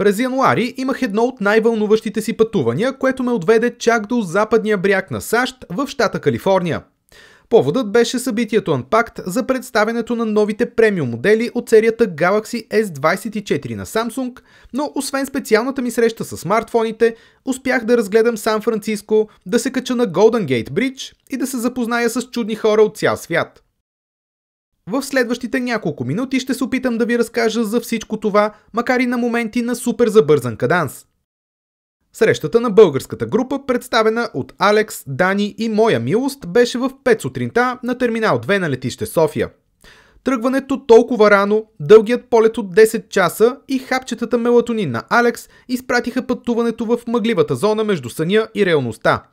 През януари имах едно от най-вълнуващите си пътувания, което ме отведе чак до западния бряг на САЩ в щата Калифорния. Поводът беше събитието Unpacked за представенето на новите премиум модели от серията Galaxy S24 на Samsung, но освен специалната ми среща с смартфоните, успях да разгледам Сан Франциско, да се кача на Golden Gate Bridge и да се запозная с чудни хора от цял свят – в следващите няколко минути ще се опитам да ви разкажа за всичко това, макар и на моменти на супер забързан каданс. Срещата на българската група, представена от Алекс, Дани и моя милост, беше в 5 сутринта на терминал 2 на летище София. Тръгването толкова рано, дългият полет от 10 часа и хапчетата мелатонин на Алекс изпратиха пътуването в мъгливата зона между съня и реалността –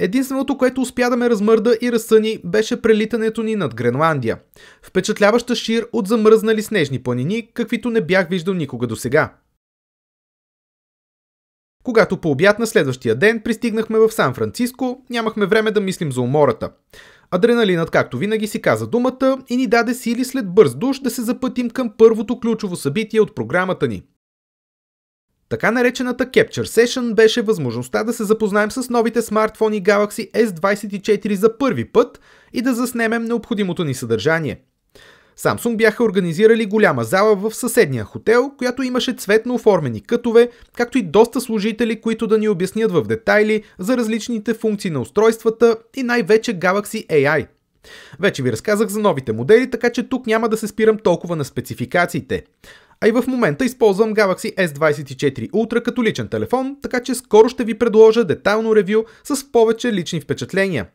Единственото, което успя да ме размърда и разсъни, беше прелитането ни над Гренландия. Впечатляваща шир от замръзнали снежни планини, каквито не бях виждал никога до сега. Когато по обяд на следващия ден пристигнахме в Сан-Франциско, нямахме време да мислим за умората. Адреналинът, както винаги, си каза думата и ни даде сили след бърз душ да се запътим към първото ключово събитие от програмата ни така наречената Capture Session беше възможността да се запознаем с новите смартфони Galaxy S24 за първи път и да заснемем необходимото ни съдържание. Samsung бяха организирали голяма зала в съседния хотел, която имаше цветно оформени кътове, както и доста служители, които да ни обяснят в детайли за различните функции на устройствата и най-вече Galaxy AI. Вече ви разказах за новите модели, така че тук няма да се спирам толкова на спецификациите. А и в момента използвам Galaxy S24 Ultra като личен телефон, така че скоро ще ви предложа детайлно ревю с повече лични впечатления.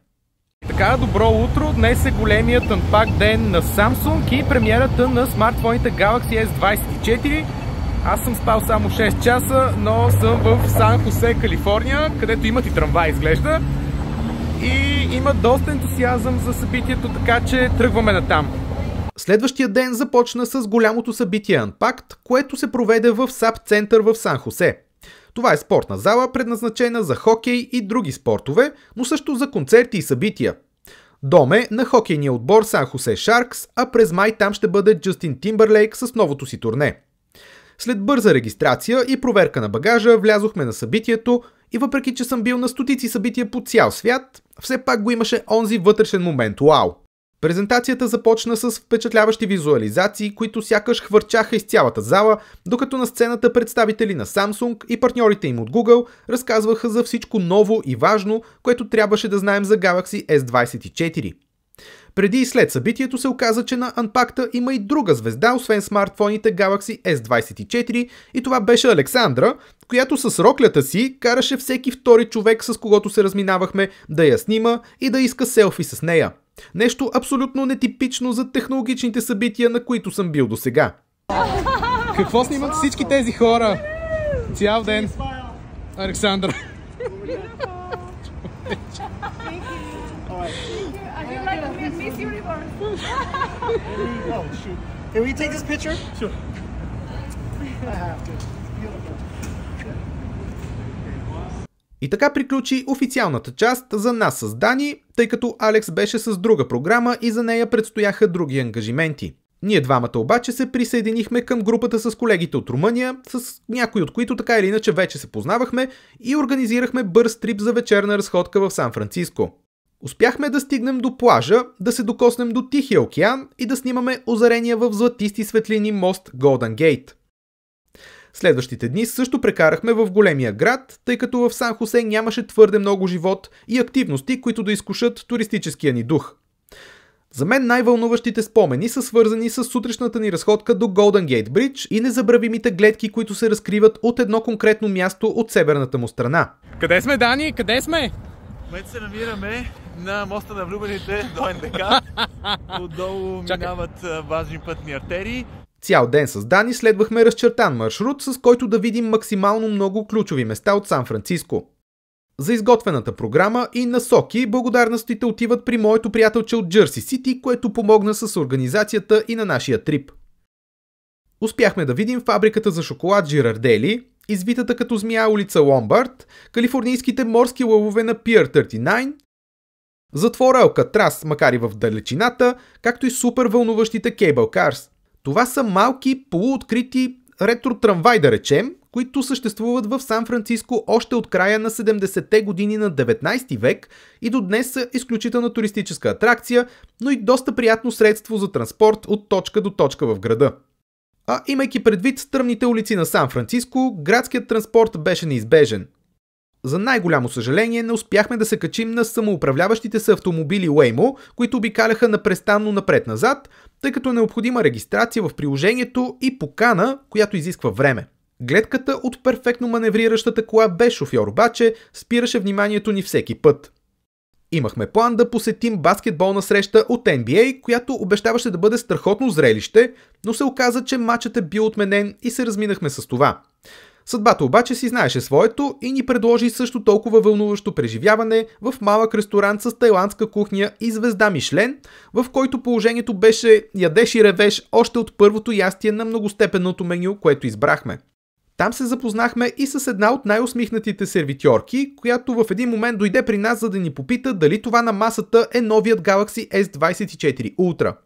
Така, добро утро! Днес е големият анпак ден на Samsung и премиерата на смартфоните Galaxy S24. Аз съм спал само 6 часа, но съм в Сан Хосе, Калифорния, където имат и трамвай, изглежда. И има доста ентусиазъм за събитието, така че тръгваме на там. Следващия ден започна с голямото събитие Unpacked, което се проведе в САП център в Сан Хосе. Това е спортна зала, предназначена за хокей и други спортове, но също за концерти и събития. Дом е на хокейния отбор Сан Хосе Шаркс, а през май там ще бъде Джастин Тимбърлейк с новото си турне. След бърза регистрация и проверка на багажа влязохме на събитието и въпреки, че съм бил на стотици събития по цял свят, все пак го имаше онзи вътрешен момент «Уау!» Презентацията започна с впечатляващи визуализации, които сякаш хвърчаха из цялата зала, докато на сцената представители на Samsung и партньорите им от Google разказваха за всичко ново и важно, което трябваше да знаем за Galaxy S24. Преди и след събитието се оказа, че на Анпакта има и друга звезда, освен смартфоните Galaxy S24 и това беше Александра, която с роклята си караше всеки втори човек, с когото се разминавахме, да я снима и да иска селфи с нея – Нещо абсолютно нетипично за технологичните събития, на които съм бил до сега. Какво снимат всички тези хора? Цял ден. Александър. Can we take this picture? Sure. I have to. И така приключи официалната част за нас с Дани, тъй като Алекс беше с друга програма и за нея предстояха други ангажименти. Ние двамата обаче се присъединихме към групата с колегите от Румъния, с някои от които така или иначе вече се познавахме и организирахме бърз трип за вечерна разходка в Сан-Франциско. Успяхме да стигнем до плажа, да се докоснем до Тихия океан и да снимаме озарения в златисти светлини мост Golden Gate – Следващите дни също прекарахме в големия град, тъй като в Сан Хосе нямаше твърде много живот и активности, които да изкушат туристическия ни дух. За мен най-вълнуващите спомени са свързани с сутрешната ни разходка до Golden Gate Bridge и незабравимите гледки, които се разкриват от едно конкретно място от северната му страна. Къде сме, Дани? Къде сме? В момента се намираме на моста на влюбените до НДК. Отдолу минават важни пътни артерии. Цял ден с Дани следвахме разчертан маршрут, с който да видим максимално много ключови места от Сан-Франциско. За изготвената програма и насоки благодарностите отиват при моето приятелче от Джерси Сити, което помогна с организацията и на нашия трип. Успяхме да видим фабриката за шоколад Жирардели, извитата като змия улица Ломбард, калифорнийските морски лъвове на Pier 39, затвора Алкатрас, макар и в далечината, както и супер вълнуващите кейбъл Карс. Това са малки полуоткрити ретро трамвай, да речем, които съществуват в Сан-Франциско още от края на 70-те години на 19 век и до днес са изключителна туристическа атракция, но и доста приятно средство за транспорт от точка до точка в града. А имайки предвид стръмните улици на Сан-Франциско, градският транспорт беше неизбежен – за най-голямо съжаление не успяхме да се качим на самоуправляващите се автомобили Waymo, които обикаляха напрестанно напред-назад, тъй като е необходима регистрация в приложението и покана, която изисква време. Гледката от перфектно маневриращата кола без шофьор обаче спираше вниманието ни всеки път. Имахме план да посетим баскетболна среща от NBA, която обещаваше да бъде страхотно зрелище, но се оказа, че матчът е бил отменен и се разминахме с това. Съдбата обаче си знаеше своето и ни предложи също толкова вълнуващо преживяване в малък ресторант с тайландска кухня и звезда Мишлен, в който положението беше ядеш и ревеш още от първото ястие на многостепенното меню, което избрахме. Там се запознахме и с една от най-усмихнатите сервитьорки, която в един момент дойде при нас за да ни попита дали това на масата е новият Galaxy S24 Ultra –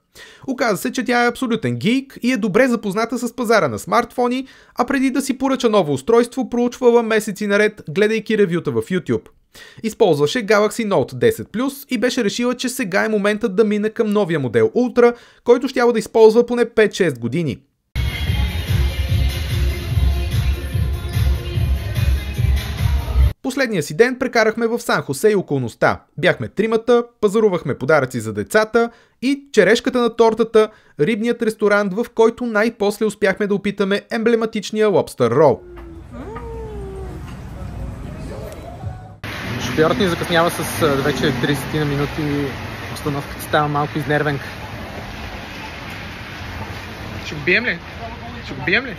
Оказва се, че тя е абсолютен гейк и е добре запозната с пазара на смартфони, а преди да си поръча ново устройство, проучвала месеци наред, гледайки ревюта в YouTube. Използваше Galaxy Note 10 Plus и беше решила, че сега е моментът да мине към новия модел Ultra, който щяла да използва поне 5-6 години – Последния си ден прекарахме в Сан Хосе и околността. Бяхме тримата, пазарувахме подаръци за децата и черешката на тортата – рибният ресторант, в който най-после успяхме да опитаме емблематичния лобстър рол. Шофьорът ни закъснява с вече 30 на минути. установката става малко изнервен. Ще го бием ли? Ще го бием ли?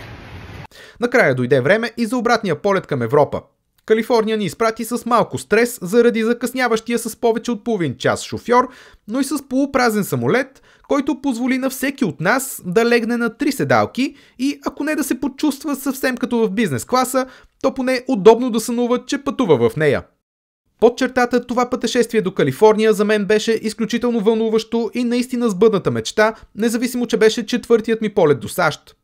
Накрая дойде време и за обратния полет към Европа. Калифорния ни изпрати с малко стрес заради закъсняващия с повече от половин час шофьор, но и с полупразен самолет, който позволи на всеки от нас да легне на три седалки и ако не да се почувства съвсем като в бизнес класа, то поне удобно да сънува, че пътува в нея. Под чертата това пътешествие до Калифорния за мен беше изключително вълнуващо и наистина сбъдната мечта, независимо че беше четвъртият ми полет до САЩ.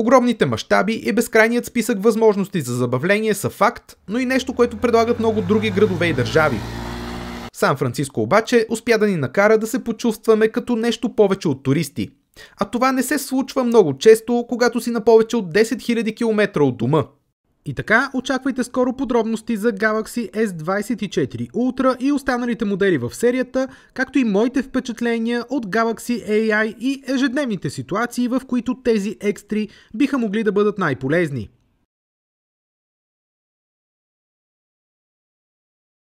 Огромните мащаби и безкрайният списък възможности за забавление са факт, но и нещо, което предлагат много други градове и държави. Сан Франциско обаче успя да ни накара да се почувстваме като нещо повече от туристи. А това не се случва много често, когато си на повече от 10 000 км от дома – и така, очаквайте скоро подробности за Galaxy S24 Ultra и останалите модели в серията, както и моите впечатления от Galaxy AI и ежедневните ситуации, в които тези екстри биха могли да бъдат най-полезни.